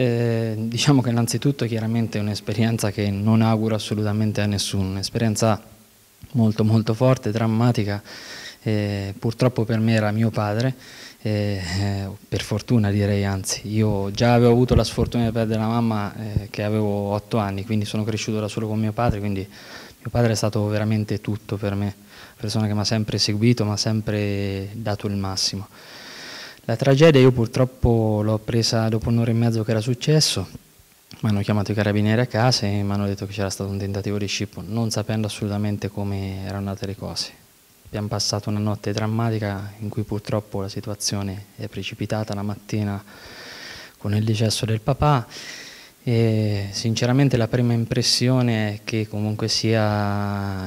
Eh, diciamo che innanzitutto chiaramente è un'esperienza che non auguro assolutamente a nessuno, un'esperienza molto molto forte, drammatica, eh, purtroppo per me era mio padre, eh, eh per fortuna direi anzi, io già avevo avuto la sfortuna di perdere la mamma eh, che avevo 8 anni, quindi sono cresciuto da solo con mio padre, quindi mio padre è stato veramente tutto per me, persona che mi ha sempre seguito, mi ha sempre dato il massimo. La tragedia io purtroppo l'ho presa dopo un'ora e mezzo che era successo, mi hanno chiamato i carabinieri a casa e mi hanno detto che c'era stato un tentativo di scippo, non sapendo assolutamente come erano andate le cose. Abbiamo passato una notte drammatica in cui purtroppo la situazione è precipitata la mattina con il decesso del papà e sinceramente la prima impressione è che comunque sia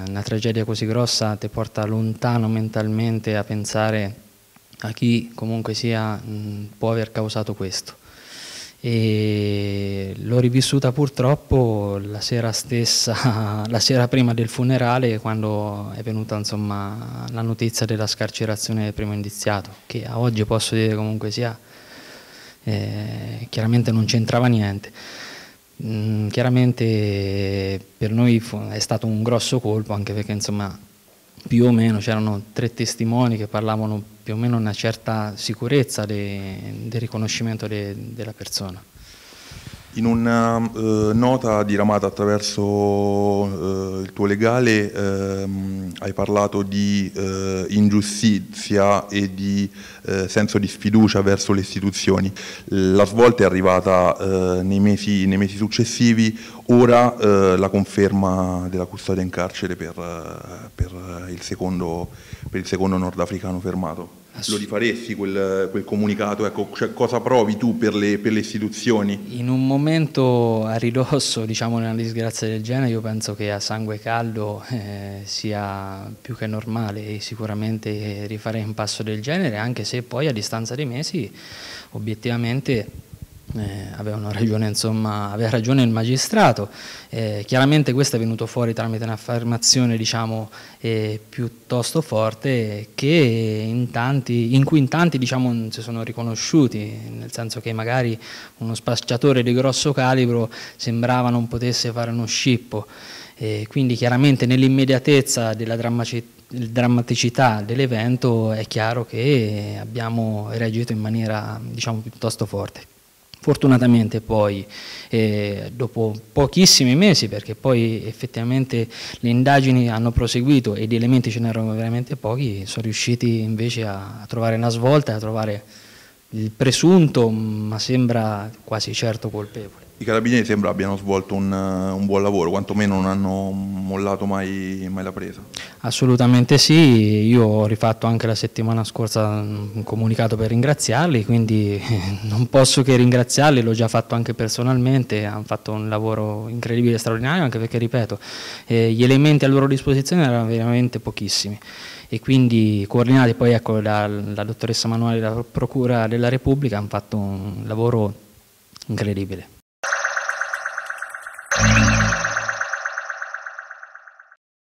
una tragedia così grossa ti porta lontano mentalmente a pensare a chi comunque sia mh, può aver causato questo. E l'ho rivissuta purtroppo la sera stessa, la sera prima del funerale, quando è venuta insomma, la notizia della scarcerazione del primo indiziato, che a oggi posso dire comunque sia, eh, chiaramente non c'entrava niente. Mm, chiaramente per noi è stato un grosso colpo, anche perché insomma più o meno c'erano tre testimoni che parlavano più o meno una certa sicurezza de, del riconoscimento de, della persona. In una eh, nota diramata attraverso eh, il tuo legale ehm, hai parlato di eh, ingiustizia e di eh, senso di sfiducia verso le istituzioni. La svolta è arrivata eh, nei, mesi, nei, mesi, successivi, ora eh, la conferma della custodia in carcere per, eh, per, il, secondo, per il secondo nordafricano fermato lo rifaresti quel, quel comunicato? Ecco, cioè, cosa provi tu per le, per le, istituzioni? In un momento a ridosso, diciamo, di una disgrazia del genere, io penso che a sangue caldo eh, sia più che normale e sicuramente rifare un passo del genere, anche se poi a distanza di mesi, obiettivamente eh, ragione, insomma, aveva ragione il magistrato, eh, chiaramente questo è venuto fuori tramite un'affermazione diciamo, eh, piuttosto forte in, tanti, in, cui in tanti diciamo, si sono riconosciuti, nel senso che magari uno spacciatore di grosso calibro sembrava non potesse fare uno scippo. E eh, quindi chiaramente nell'immediatezza della drammaticità dell'evento è chiaro che abbiamo reagito in maniera diciamo, piuttosto forte. Fortunatamente poi eh, dopo pochissimi mesi, perché poi effettivamente le indagini hanno proseguito e gli elementi ce n'erano veramente pochi, sono riusciti invece a, a trovare una svolta, a trovare il presunto, ma sembra quasi certo colpevole. I carabinieri sembra abbiano svolto un, un buon lavoro, quantomeno non hanno mollato mai, mai la presa. Assolutamente sì, io ho rifatto anche la settimana scorsa un comunicato per ringraziarli, quindi non posso che ringraziarli, l'ho già fatto anche personalmente, hanno fatto un lavoro incredibile e straordinario, anche perché, ripeto, eh, gli elementi a loro disposizione erano veramente pochissimi e quindi coordinati poi ecco, da, la dottoressa Manuale della Procura della Repubblica hanno fatto un lavoro incredibile.